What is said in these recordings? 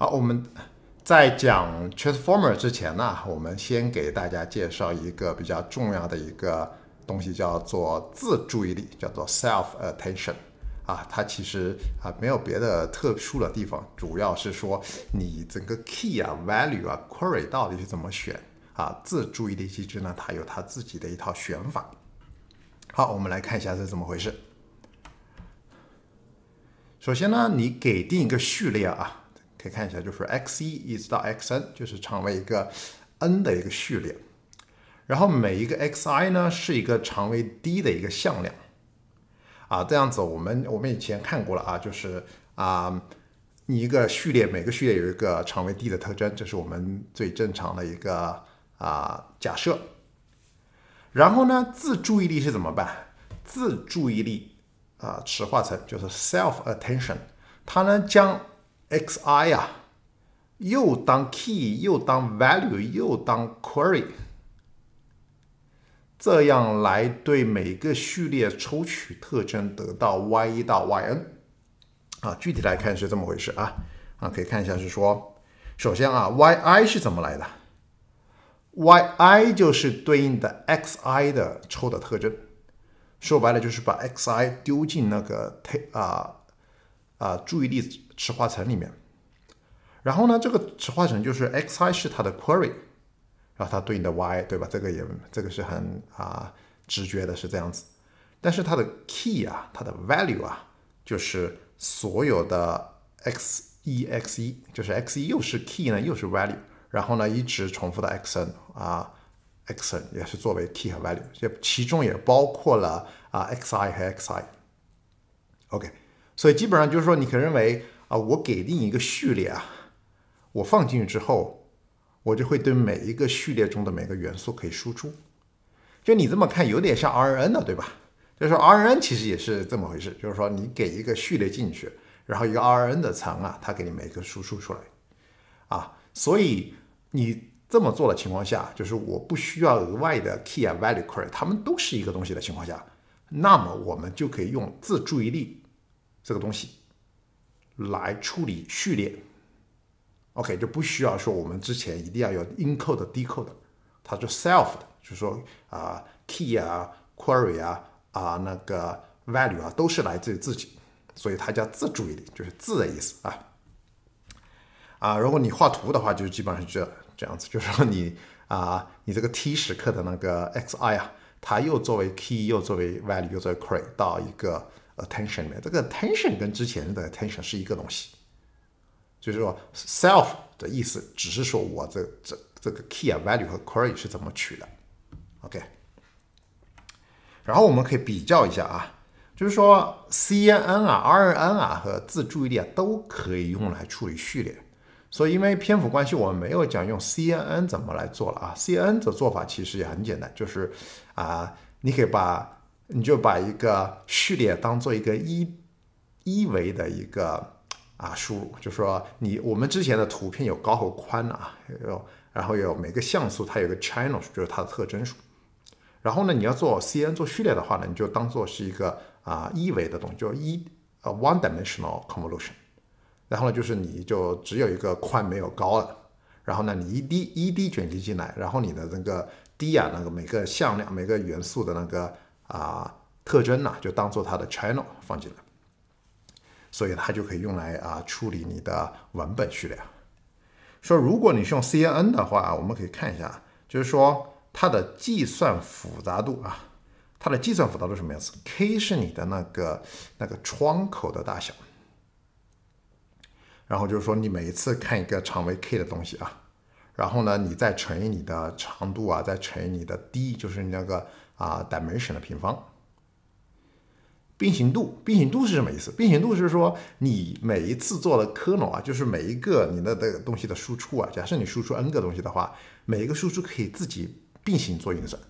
好，我们在讲 transformer 之前呢，我们先给大家介绍一个比较重要的一个东西，叫做自注意力，叫做 self attention。啊，它其实啊没有别的特殊的地方，主要是说你整个 key 啊、value 啊、query 到底是怎么选啊？自注意力机制呢，它有它自己的一套选法。好，我们来看一下是怎么回事。首先呢，你给定一个序列啊。可以看一下，就是 x 一一直到 x n，就是长为一个 n 的一个序列，然后每一个 x i 呢是一个长为 d 的一个向量，啊，这样子我们我们以前看过了啊，就是啊，你一个序列，每个序列有一个长为 d 的特征，这是我们最正常的一个啊假设。然后呢，自注意力是怎么办？自注意力啊，池化成就是 self attention，它呢将 x_i 呀，又当 key，又当 value，又当 query，这样来对每个序列抽取特征，得到 y_1 到 y_n 啊。具体来看是这么回事啊啊，可以看一下，是说，首先啊，y_i 是怎么来的？y_i 就是对应的 x_i 的抽的特征，说白了就是把 x_i 丢进那个 t 啊啊注意力。池化层里面，然后呢，这个池化层就是 x_i 是它的 query，然后它对应的 y，对吧？这个也这个是很啊直觉的，是这样子。但是它的 key 啊，它的 value 啊，就是所有的 x_1，x_1，就是 x_1 又是 key 呢，又是 value，然后呢一直重复的 x_n 啊，x_n 也是作为 key 和 value，这其中也包括了啊 x_i 和 x_i。OK，所以基本上就是说，你可以认为。啊，我给另一个序列啊，我放进去之后，我就会对每一个序列中的每个元素可以输出。就你这么看，有点像 RNN 的，对吧？就是说 RNN 其实也是这么回事，就是说你给一个序列进去，然后一个 RNN 的层啊，它给你每个输出出来。啊，所以你这么做的情况下，就是我不需要额外的 key 啊，value，query，它们都是一个东西的情况下，那么我们就可以用自注意力这个东西。来处理序列，OK，就不需要说我们之前一定要有 encode、decode，它就 self 的，就是说啊 key 啊、query 啊、啊那个 value 啊都是来自于自己，所以它叫自注意力，就是自的意思啊啊，如果你画图的话，就基本上是这这样子，就是说你啊你这个 t 时刻的那个 xi 啊，它又作为 key 又作为 value 又作为 query 到一个。attention 里面，这个 attention 跟之前的 attention 是一个东西，就是说 self 的意思，只是说我这这这个 key 啊 value 和 query 是怎么取的，OK。然后我们可以比较一下啊，就是说 CNN 啊 RNN 啊和自注意力啊都可以用来处理序列，所以因为篇幅关系，我们没有讲用 CNN 怎么来做了啊。CNN 的做法其实也很简单，就是啊，你可以把你就把一个序列当做一个一，一维的一个啊输入，就说你我们之前的图片有高和宽啊，有然后有每个像素它有个 channel 就是它的特征数。然后呢，你要做 c n 做序列的话呢，你就当做是一个啊一维的东西，就一呃 one-dimensional convolution。然后呢，就是你就只有一个宽没有高了。然后呢，你一滴一滴卷积进来，然后你的那个低啊那个每个向量每个元素的那个。啊，特征呢就当做它的 channel 放进来，所以它就可以用来啊处理你的文本序列。说如果你是用 CNN 的话，我们可以看一下，就是说它的计算复杂度啊，它的计算复杂度什么样子？K 是你的那个那个窗口的大小，然后就是说你每一次看一个长为 K 的东西啊。然后呢，你再乘以你的长度啊，再乘以你的 d，就是你那个啊 dimension 的平方。并行度，并行度是什么意思？并行度是说你每一次做的 kernel 啊，就是每一个你的这个东西的输出啊，假设你输出 n 个东西的话，每一个输出可以自己并行做运算。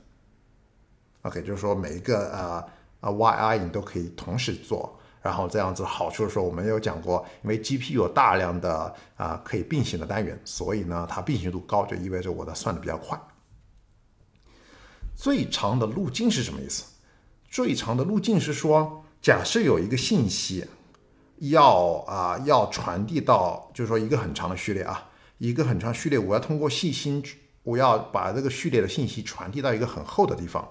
OK，就是说每一个呃呃 y_i 你都可以同时做。然后这样子好处的时候，我们有讲过，因为 GPU 有大量的啊可以并行的单元，所以呢它并行度高，就意味着我的算的比较快。最长的路径是什么意思？最长的路径是说，假设有一个信息要啊要传递到，就是说一个很长的序列啊，一个很长序列，我要通过细心，我要把这个序列的信息传递到一个很厚的地方。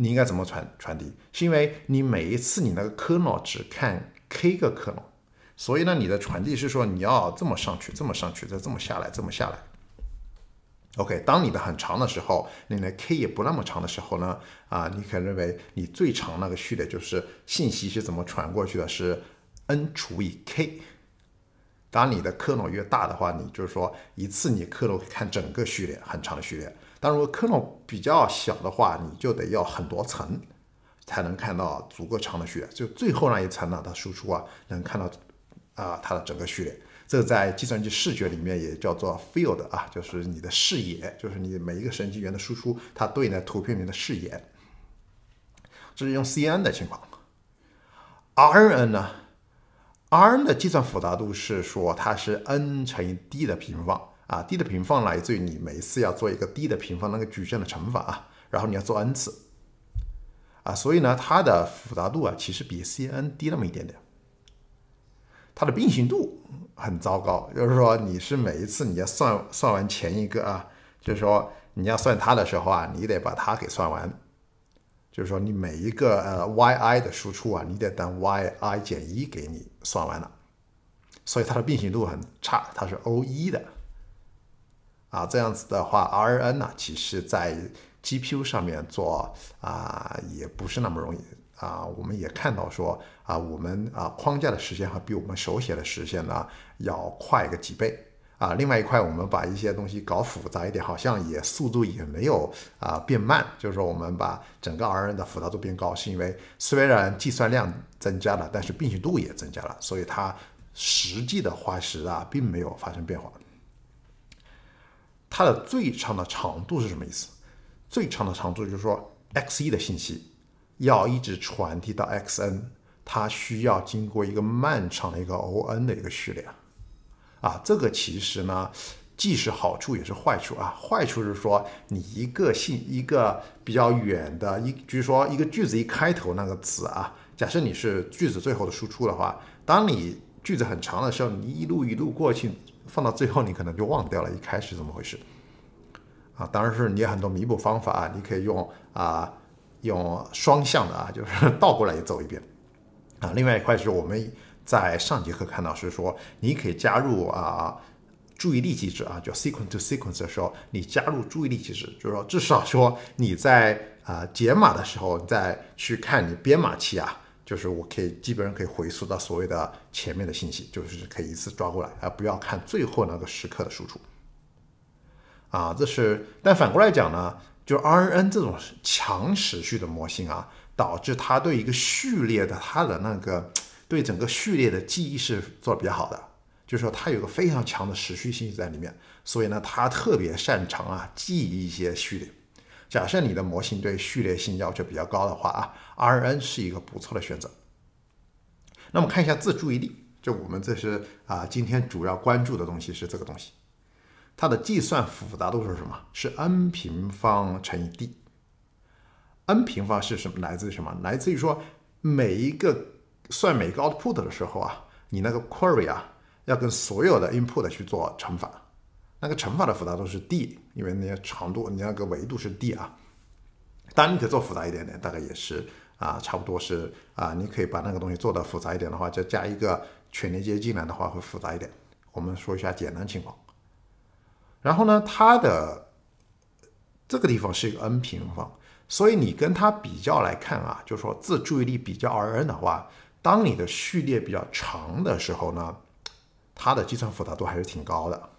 你应该怎么传传递？是因为你每一次你那个 kernel 只看 k 个 kernel，所以呢，你的传递是说你要这么上去，这么上去，再这么下来，这么下来。OK，当你的很长的时候，你的 k 也不那么长的时候呢，啊，你可以认为你最长那个序列就是信息是怎么传过去的，是 n 除以 k。当你的 kernel 越大的话，你就是说一次你克隆看整个序列，很长的序列。但如果坑洞比较小的话，你就得要很多层，才能看到足够长的序列。就最后那一层呢，它输出啊，能看到啊它的整个序列。这在计算机视觉里面也叫做 field 啊，就是你的视野，就是你每一个神经元的输出，它对应的图片里的视野。这是用 CNN 的情况，RNN 呢，RNN 的计算复杂度是说它是 n 乘以 d 的平方。啊，d 的平方来自于你每一次要做一个 d 的平方那个矩阵的乘法啊，然后你要做 n 次啊，所以呢，它的复杂度啊其实比 c n 低那么一点点。它的并行度很糟糕，就是说你是每一次你要算算完前一个啊，就是说你要算它的时候啊，你得把它给算完，就是说你每一个呃 y i 的输出啊，你得等 y i 减一给你算完了，所以它的并行度很差，它是 o 一的。啊，这样子的话，R N 呢，其实在 G P U 上面做啊，也不是那么容易啊。我们也看到说啊，我们啊框架的实现还比我们手写的实现呢要快个几倍啊。另外一块，我们把一些东西搞复杂一点，好像也速度也没有啊变慢。就是说，我们把整个 R N 的复杂度变高，是因为虽然计算量增加了，但是并行度也增加了，所以它实际的化石啊并没有发生变化。它的最长的长度是什么意思？最长的长度就是说，x 一的信息要一直传递到 x n，它需要经过一个漫长的一个 O n 的一个序列。啊，这个其实呢，既是好处也是坏处啊。坏处是说，你一个信一个比较远的一，比如说一个句子一开头那个词啊，假设你是句子最后的输出的话，当你句子很长的时候，你一路一路过去。放到最后，你可能就忘掉了一开始怎么回事，啊，当然是你有很多弥补方法啊，你可以用啊，用双向的啊，就是倒过来也走一遍，啊，另外一块是我们在上节课看到是说，你可以加入啊注意力机制啊，叫 sequence to sequence 的时候，你加入注意力机制，就是说至少说你在啊解码的时候你再去看你编码器啊。就是我可以基本上可以回溯到所谓的前面的信息，就是可以一次抓过来，而不要看最后那个时刻的输出。啊，这是，但反过来讲呢，就 RNN 这种强时序的模型啊，导致它对一个序列的它的那个对整个序列的记忆是做的比较好的，就是说它有个非常强的时序信息在里面，所以呢，它特别擅长啊记忆一些序列。假设你的模型对序列性要求比较高的话啊，R N 是一个不错的选择。那么看一下自注意力，就我们这是啊，今天主要关注的东西是这个东西。它的计算复杂度是什么？是 n 平方乘以 d。n 平方是什么？来自于什么？来自于说每一个算每个 output 的时候啊，你那个 query 啊，要跟所有的 input 去做乘法。那个乘法的复杂度是 d，因为那些长度，你那个维度是 d 啊。当然你可以做复杂一点点，大概也是啊，差不多是啊。你可以把那个东西做的复杂一点的话，再加一个全连接进来的话，会复杂一点。我们说一下简单情况。然后呢，它的这个地方是一个 n 平方，所以你跟它比较来看啊，就是说自注意力比较 rn 的话，当你的序列比较长的时候呢，它的计算复杂度还是挺高的。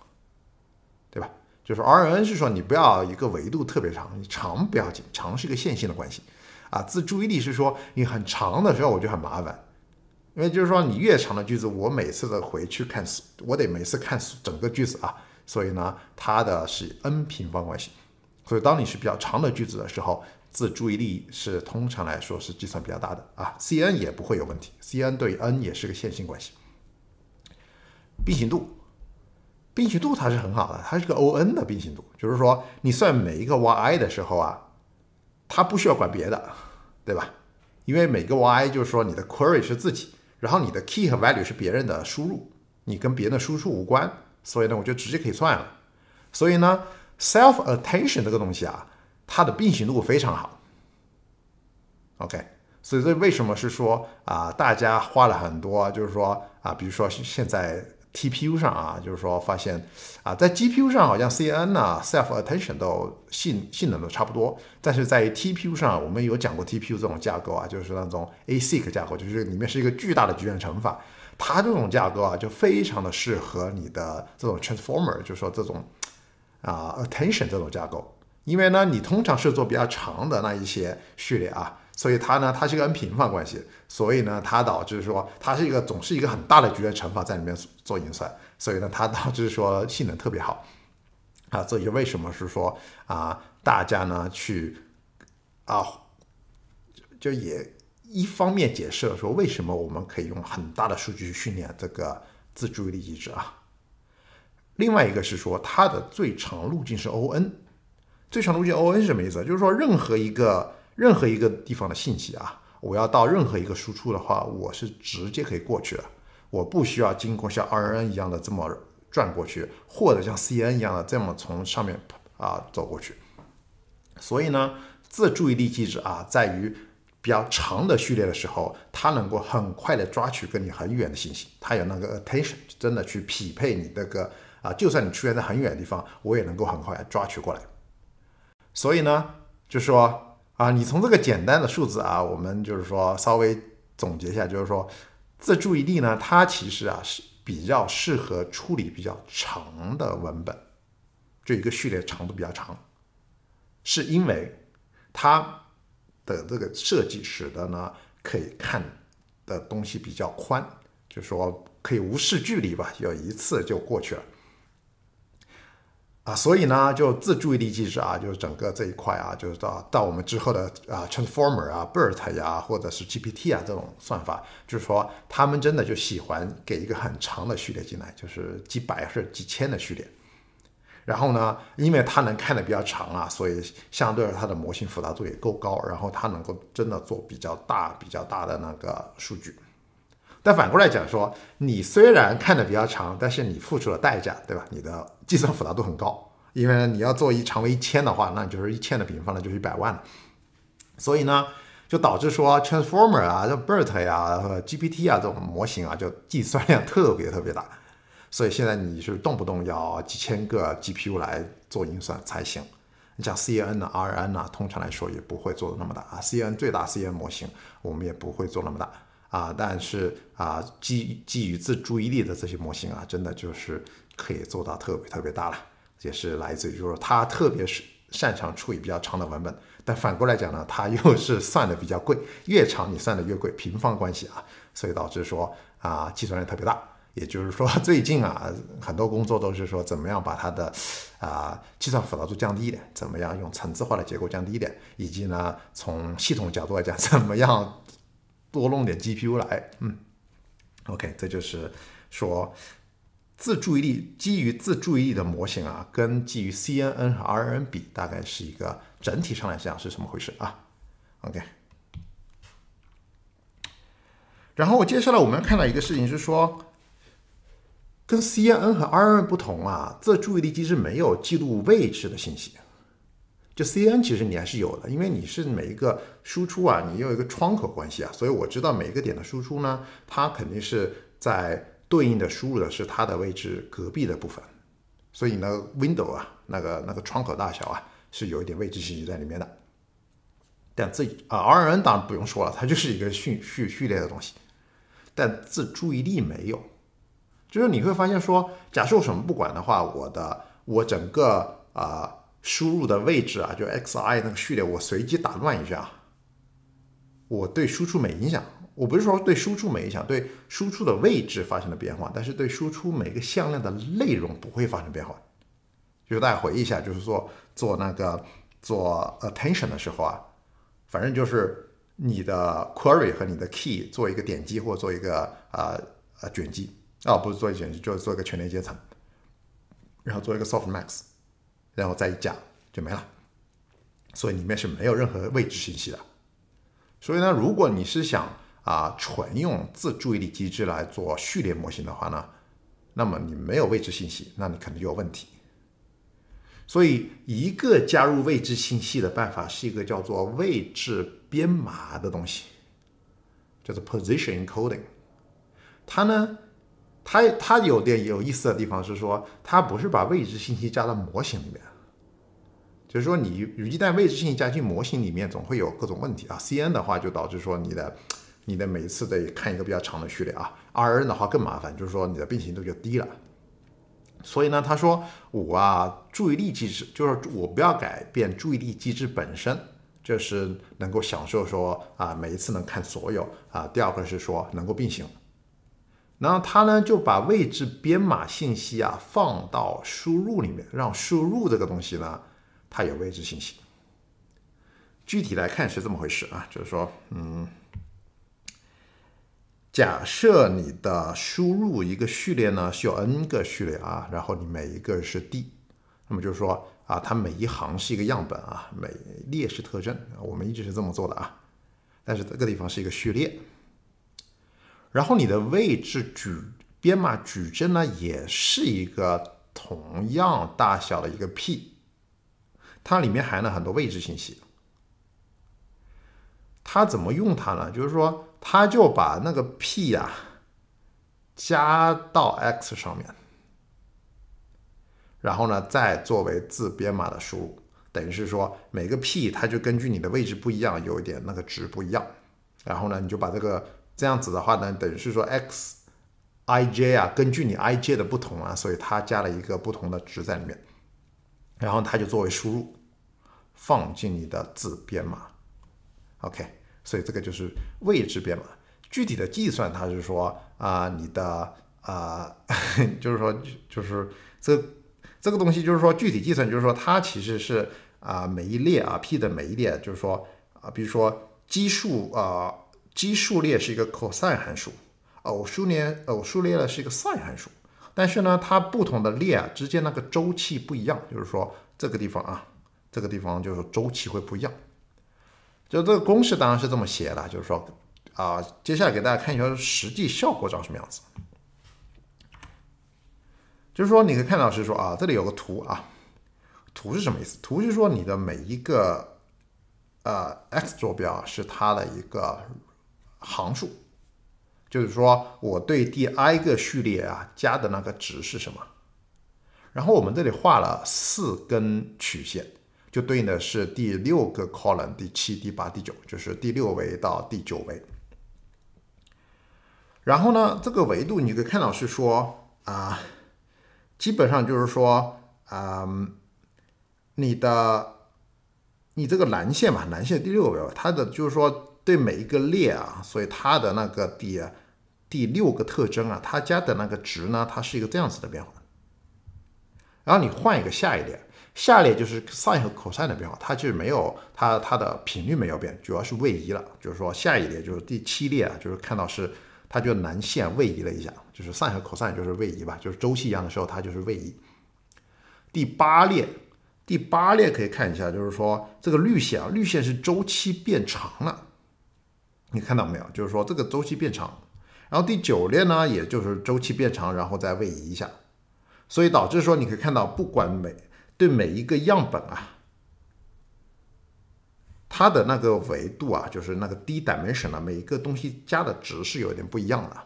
对吧？就是 R N 是说你不要一个维度特别长，你长不要紧，长是一个线性的关系啊。自注意力是说你很长的时候我就很麻烦，因为就是说你越长的句子，我每次的回去看，我得每次看整个句子啊。所以呢，它的是 n 平方关系。所以当你是比较长的句子的时候，自注意力是通常来说是计算比较大的啊。C N 也不会有问题，C N 对 n 也是个线性关系。并行度。并行度它是很好的，它是个 O(N) 的并行度，就是说你算每一个 y_i 的时候啊，它不需要管别的，对吧？因为每个 y_i 就是说你的 query 是自己，然后你的 key 和 value 是别人的输入，你跟别人的输出无关，所以呢，我就直接可以算了。所以呢，self attention 这个东西啊，它的并行度非常好。OK，所以这为什么是说啊，大家花了很多，就是说啊，比如说现在。TPU 上啊，就是说发现啊，在 GPU 上好像 CNN 啊、self attention 都性性能都差不多，但是在 TPU 上，我们有讲过 TPU 这种架构啊，就是那种 ASIC 架构，就是里面是一个巨大的矩阵乘法，它这种架构啊，就非常的适合你的这种 transformer，就是说这种啊 attention 这种架构，因为呢，你通常是做比较长的那一些序列啊。所以它呢，它是一个 n 平方关系，所以呢，它导致说它是一个总是一个很大的矩阵乘法在里面做运算，所以呢，它导致说性能特别好，啊，这就为什么是说啊，大家呢去啊，就也一方面解释了说为什么我们可以用很大的数据去训练这个自注意力机制啊，另外一个是说它的最长路径是 O N，最长路径 O N 是什么意思？就是说任何一个。任何一个地方的信息啊，我要到任何一个输出的话，我是直接可以过去的，我不需要经过像 RNN 一样的这么转过去，或者像 CNN 一样的这么从上面啊走过去。所以呢，自注意力机制啊，在于比较长的序列的时候，它能够很快的抓取跟你很远的信息，它有那个 attention，真的去匹配你那个啊，就算你出现在很远的地方，我也能够很快抓取过来。所以呢，就说。啊，你从这个简单的数字啊，我们就是说稍微总结一下，就是说，这注意力呢，它其实啊是比较适合处理比较长的文本，就一个序列长度比较长，是因为它的这个设计使得呢可以看的东西比较宽，就是说可以无视距离吧，要一次就过去了。啊，所以呢，就自注意力机制啊，就是整个这一块啊，就是到到我们之后的啊，transformer 啊，BERT 呀，或者是 GPT 啊这种算法，就是说他们真的就喜欢给一个很长的序列进来，就是几百或者几千的序列。然后呢，因为它能看的比较长啊，所以相对而它的模型复杂度也够高，然后它能够真的做比较大比较大的那个数据。但反过来讲说，你虽然看的比较长，但是你付出的代价，对吧？你的计算复杂度很高，因为你要做一长为一千的话，那你就是一千的平方呢，就是一百万。所以呢，就导致说，Transformer 啊、BERT 呀、GPT 啊这种模型啊，就计算量特别特别大。所以现在你是动不动要几千个 GPU 来做运算才行。你像 c n 呐、RN 啊，通常来说也不会做的那么大啊。c n 最大 c n 模型，我们也不会做那么大。啊，但是啊，基基于自注意力的这些模型啊，真的就是可以做到特别特别大了，也是来自于，就是它特别是擅长处理比较长的文本，但反过来讲呢，它又是算的比较贵，越长你算的越贵，平方关系啊，所以导致说啊，计算量特别大，也就是说最近啊，很多工作都是说怎么样把它的啊计算复杂度降低一点，怎么样用层次化的结构降低一点，以及呢，从系统角度来讲，怎么样？多弄点 GPU 来，嗯，OK，这就是说，自注意力基于自注意力的模型啊，跟基于 CNN 和 RNN 比，大概是一个整体上来讲是什么回事啊？OK，然后我接下来我们要看到一个事情是说，跟 CNN 和 RNN 不同啊，自注意力机制没有记录位置的信息。就 C N 其实你还是有的，因为你是每一个输出啊，你有一个窗口关系啊，所以我知道每一个点的输出呢，它肯定是在对应的输入的是它的位置隔壁的部分，所以呢，window 啊那个那个窗口大小啊是有一点位置信息在里面的。但自己啊 R N 当然不用说了，它就是一个序序序列的东西，但自注意力没有，就是你会发现说，假设我什么不管的话，我的我整个啊。输入的位置啊，就 x i 那个序列，我随机打乱一下，我对输出没影响。我不是说对输出没影响，对输出的位置发生了变化，但是对输出每个向量的内容不会发生变化。就大家回忆一下，就是说做那个做 attention 的时候啊，反正就是你的 query 和你的 key 做一个点击或做一个呃呃卷积啊，不是做卷积，就是做一个全连接层，然后做一个 soft max。然后再一加就没了，所以里面是没有任何位置信息的。所以呢，如果你是想啊纯用自注意力机制来做序列模型的话呢，那么你没有位置信息，那你肯定就有问题。所以一个加入位置信息的办法是一个叫做位置编码的东西，叫做 position encoding。它呢。它它有点有意思的地方是说，它不是把位置信息加到模型里面，就是说你一旦位置信息加进模型里面，总会有各种问题啊。C N 的话就导致说你的你的每一次得看一个比较长的序列啊。R N 的话更麻烦，就是说你的并行度就低了。所以呢，他说我啊注意力机制就是我不要改变注意力机制本身，就是能够享受说啊每一次能看所有啊。第二个是说能够并行。然后它呢就把位置编码信息啊放到输入里面，让输入这个东西呢它有位置信息。具体来看是这么回事啊，就是说，嗯，假设你的输入一个序列呢是有 n 个序列啊，然后你每一个是 d，那么就是说啊，它每一行是一个样本啊，每列是特征我们一直是这么做的啊，但是这个地方是一个序列。然后你的位置矩编码矩阵呢，也是一个同样大小的一个 P，它里面含了很多位置信息。它怎么用它呢？就是说，它就把那个 P 呀加到 X 上面，然后呢，再作为自编码的输入，等于是说每个 P 它就根据你的位置不一样，有一点那个值不一样。然后呢，你就把这个。这样子的话呢，等于是说 xij 啊，根据你 ij 的不同啊，所以它加了一个不同的值在里面，然后它就作为输入放进你的字编码。OK，所以这个就是位置编码。具体的计算，它是说啊，你的啊，就是说就是这这个东西，就是说具体计算，就是说它其实是啊每一列啊 p 的每一列，就是说啊，比如说奇数啊。奇数列是一个 cos 函数，偶数列偶数列呢是一个 sin 函数，但是呢，它不同的列啊之间那个周期不一样，就是说这个地方啊，这个地方就是周期会不一样。就这个公式当然是这么写的，就是说啊，接下来给大家看一下实际效果长什么样子。就是说你可以看到是说啊，这里有个图啊，图是什么意思？图是说你的每一个呃 x 坐标是它的一个。行数，就是说我对第 i 个序列啊加的那个值是什么？然后我们这里画了四根曲线，就对应的是第六个 column，第七、第八、第九，就是第六维到第九维。然后呢，这个维度你可以看到是说啊，基本上就是说啊，你的你这个蓝线嘛，蓝线第六个维，它的就是说。对每一个列啊，所以它的那个第第六个特征啊，它加的那个值呢，它是一个这样子的变化。然后你换一个下一列，下列就是 sin 和 cosine 的变化，它就没有它它的频率没有变，主要是位移了。就是说下一列就是第七列啊，就是看到是它就南线位移了一下，就是 sin 和 cosine 就是位移吧，就是周期一样的时候它就是位移。第八列，第八列可以看一下，就是说这个绿线啊，绿线是周期变长了。你看到没有？就是说这个周期变长，然后第九列呢，也就是周期变长，然后再位移一下，所以导致说你可以看到，不管每对每一个样本啊，它的那个维度啊，就是那个低 dimension 啊，每一个东西加的值是有点不一样的。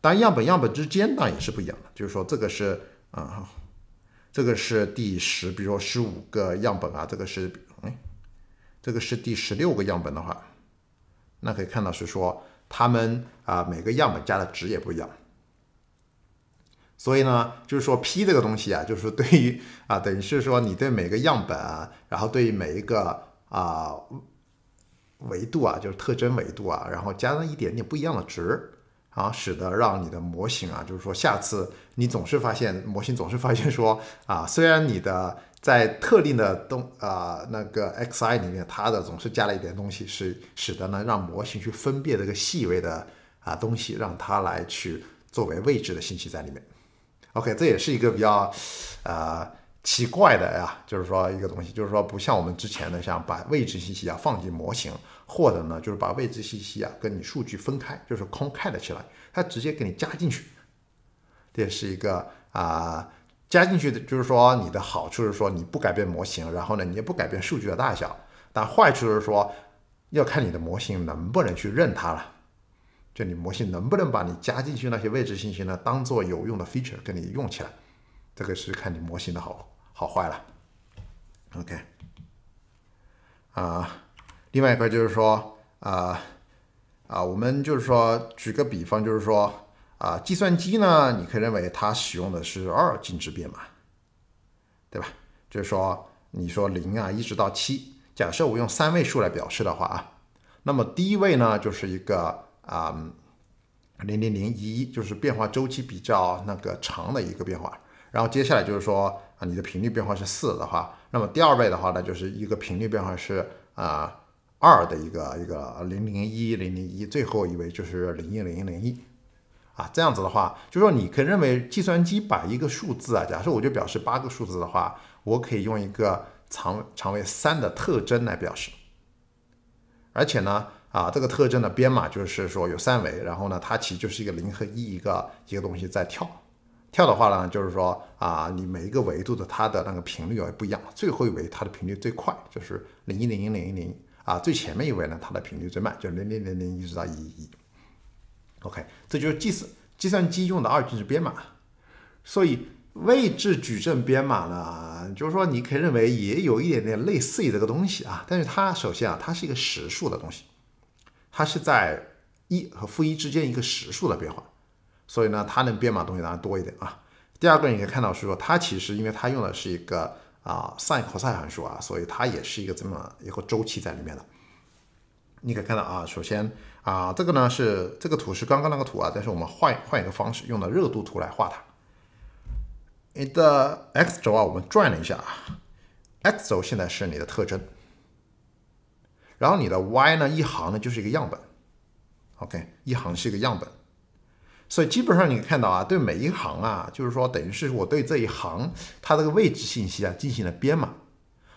当然，样本样本之间呢也是不一样的。就是说这个是啊，这个是第十，比如说十五个样本啊，这个是，哎，这个是第十六个样本的话。那可以看到是说，他们啊每个样本加的值也不一样，所以呢，就是说 P 这个东西啊，就是对于啊，等于是说你对每个样本，啊，然后对于每一个啊维度啊，就是特征维度啊，然后加上一点点不一样的值啊，使得让你的模型啊，就是说下次你总是发现模型总是发现说啊，虽然你的在特定的东啊那个 XI 里面，它的总是加了一点东西，是使得呢让模型去分辨这个细微的啊东西，让它来去作为位置的信息在里面。OK，这也是一个比较啊奇怪的呀，就是说一个东西，就是说不像我们之前的像把位置信息啊放进模型，或者呢就是把位置信息啊跟你数据分开，就是空开了起来，它直接给你加进去，这也是一个啊。加进去的就是说，你的好处是说你不改变模型，然后呢，你也不改变数据的大小。但坏处是说，要看你的模型能不能去认它了，就你模型能不能把你加进去那些位置信息呢，当做有用的 feature 跟你用起来，这个是看你模型的好好坏了。OK，啊，另外一块就是说，啊啊，我们就是说举个比方，就是说。啊，计算机呢？你可以认为它使用的是二进制变码，对吧？就是说，你说零啊，一直到七。假设我用三位数来表示的话啊，那么第一位呢就是一个啊零零零一，就是变化周期比较那个长的一个变化。然后接下来就是说啊，你的频率变化是四的话，那么第二位的话呢就是一个频率变化是啊二的一个一个零零一零零一，最后一位就是零一零零一。啊，这样子的话，就是说，你可以认为计算机把一个数字啊，假设我就表示八个数字的话，我可以用一个长长为三的特征来表示。而且呢，啊，这个特征的编码就是说有三维，然后呢，它其实就是一个零和一一个一个东西在跳跳的话呢，就是说啊，你每一个维度的它的那个频率啊不一样，最后一维它的频率最快，就是零一零一零一零啊，最前面一位呢它的频率最慢，就是零零零零一直到一一。OK，这就是计算计算机用的二进制编码。所以位置矩阵编码呢，就是说你可以认为也有一点点类似于这个东西啊。但是它首先啊，它是一个实数的东西，它是在一和负一之间一个实数的变化。所以呢，它能编码东西当然多一点啊。第二个你可以看到是说，它其实因为它用的是一个啊，sin cos 函数啊，所以它也是一个这么一个周期在里面的。你可以看到啊，首先啊，这个呢是这个图是刚刚那个图啊，但是我们换换一个方式，用的热度图来画它。你的 x 轴啊，我们转了一下啊，x 轴现在是你的特征。然后你的 y 呢，一行呢就是一个样本，OK，一行是一个样本。所以基本上你看到啊，对每一行啊，就是说等于是我对这一行它这个位置信息啊进行了编码，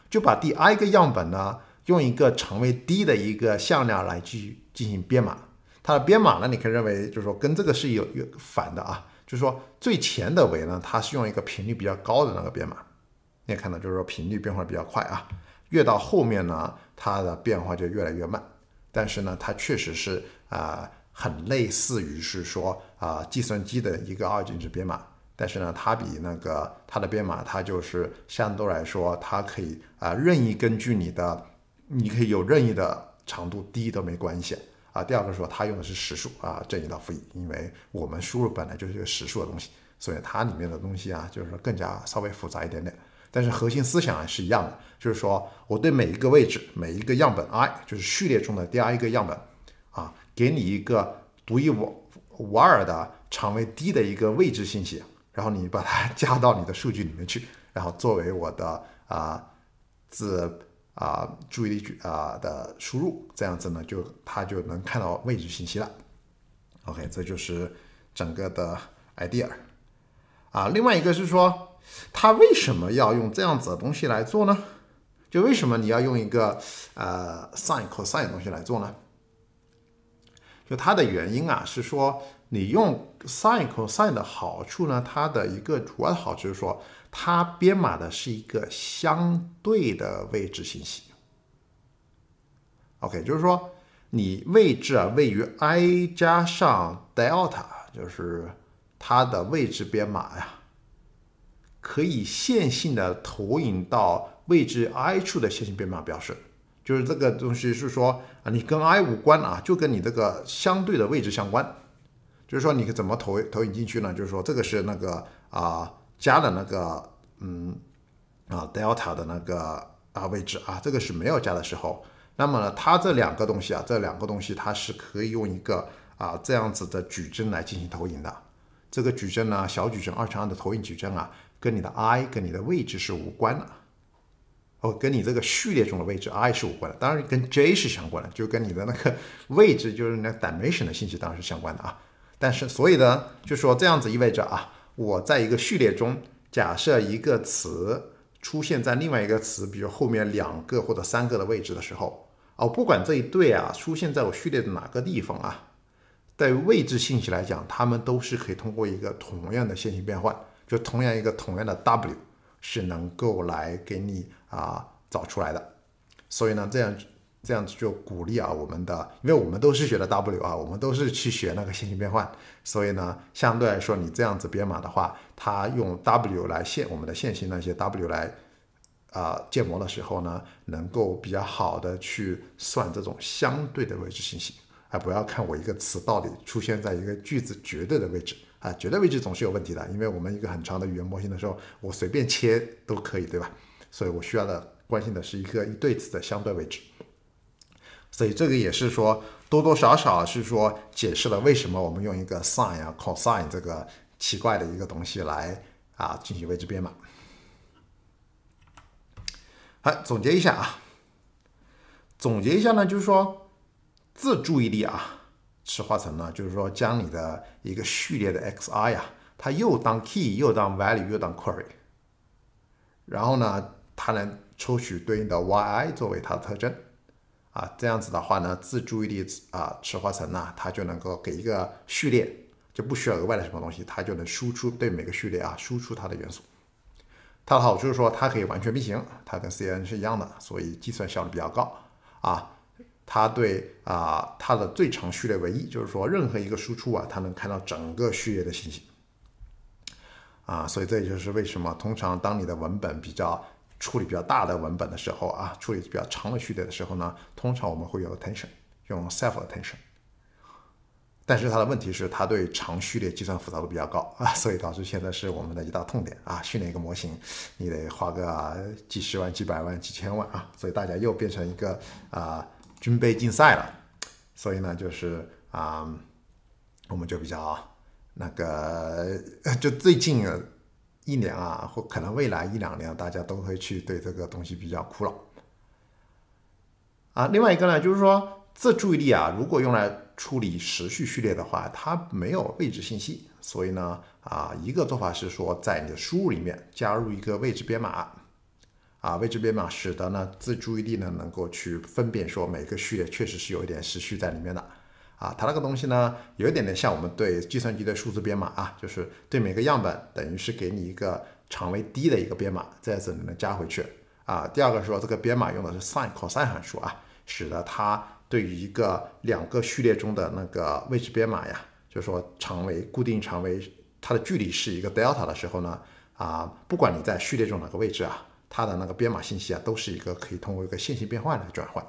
就把第 i 个样本呢。用一个成为 d 的一个向量来去进行编码，它的编码呢，你可以认为就是说跟这个是有有反的啊，就是说最前的尾呢，它是用一个频率比较高的那个编码，你也看到就是说频率变化比较快啊，越到后面呢，它的变化就越来越慢，但是呢，它确实是啊，很类似于是说啊，计算机的一个二进制编码，但是呢，它比那个它的编码它就是相对来说它可以啊任意根据你的。你可以有任意的长度，低都没关系啊。第二个说它用的是实数啊，正一到负一，因为我们输入本来就是一个实数的东西，所以它里面的东西啊，就是说更加稍微复杂一点点。但是核心思想啊是一样的，就是说我对每一个位置、每一个样本 i，就是序列中的第 i 个样本啊，给你一个独一无二、无二的长为低的一个位置信息，然后你把它 加到你的数据里面去，然后作为我的啊自。啊，注意力啊的输入，这样子呢，就它就能看到位置信息了。OK，这就是整个的 idea。啊，另外一个是说，它为什么要用这样子的东西来做呢？就为什么你要用一个呃 sin c o sin e 东西来做呢？就它的原因啊，是说你用 sin c o sin e 的好处呢，它的一个主要的好处是说。它编码的是一个相对的位置信息。OK，就是说你位置啊位于 i 加上 delta，就是它的位置编码呀，可以线性的投影到位置 i 处的线性编码表示。就是这个东西是说啊，你跟 i 无关啊，就跟你这个相对的位置相关。就是说你怎么投投影进去呢？就是说这个是那个啊。加了那个嗯啊 delta 的那个啊位置啊，这个是没有加的时候。那么呢，它这两个东西啊，这两个东西它是可以用一个啊这样子的矩阵来进行投影的。这个矩阵呢，小矩阵二乘二的投影矩阵啊，跟你的 i 跟你的位置是无关的。哦，跟你这个序列中的位置 i 是无关的，当然跟 j 是相关的，就跟你的那个 位置就是那 dimension 的信息当然是相关的啊。但是所以呢，就说这样子意味着啊。我在一个序列中，假设一个词出现在另外一个词，比如后面两个或者三个的位置的时候，哦，不管这一对啊出现在我序列的哪个地方啊，在位置信息来讲，它们都是可以通过一个同样的线性变换，就同样一个同样的 W 是能够来给你啊找出来的。所以呢，这样。这样子就鼓励啊，我们的，因为我们都是学的 W 啊，我们都是去学那个线性变换，所以呢，相对来说，你这样子编码的话，它用 W 来线我们的线性那些 W 来，呃，建模的时候呢，能够比较好的去算这种相对的位置信息，而不要看我一个词到底出现在一个句子绝对的位置，啊，绝对位置总是有问题的，因为我们一个很长的语言模型的时候，我随便切都可以，对吧？所以我需要的关心的是一个一对词的相对位置。所以这个也是说多多少少是说解释了为什么我们用一个 sin 呀 cosine 这个奇怪的一个东西来啊进行位置编码。好，总结一下啊，总结一下呢，就是说自注意力啊池化层呢，就是说将你的一个序列的 xi 呀，它又当 key 又当 value 又当 query，然后呢，它能抽取对应的 yi 作为它的特征。啊，这样子的话呢，自注意力啊池化层呢，它就能够给一个序列，就不需要额外的什么东西，它就能输出对每个序列啊输出它的元素。它的好处是说它可以完全并行，它跟 CNN 是一样的，所以计算效率比较高。啊，它对啊它的最长序列为一，就是说任何一个输出啊，它能看到整个序列的信息。啊，所以这也就是为什么通常当你的文本比较。处理比较大的文本的时候啊，处理比较长的序列的时候呢，通常我们会用 attention，用 self attention。但是它的问题是，它对长序列计算复杂度比较高啊，所以导致现在是我们的一大痛点啊。训练一个模型，你得花个几十万、几百万、几千万啊，所以大家又变成一个啊军备竞赛了。所以呢，就是啊，我们就比较那个，就最近啊。一年啊，或可能未来一两年，大家都会去对这个东西比较苦恼。啊，另外一个呢，就是说自注意力啊，如果用来处理时序序列的话，它没有位置信息，所以呢，啊，一个做法是说，在你的输入里面加入一个位置编码，啊，位置编码使得呢自注意力呢能够去分辨说每个序列确实是有一点时序在里面的。啊，它那个东西呢，有一点点像我们对计算机的数字编码啊，就是对每个样本，等于是给你一个长为 d 的一个编码，这样子能加回去啊。第二个说这个编码用的是 sin、cos 函数啊，使得它对于一个两个序列中的那个位置编码呀，就是说长为固定长为它的距离是一个 delta 的时候呢，啊，不管你在序列中哪个位置啊，它的那个编码信息啊，都是一个可以通过一个线性变换来转换。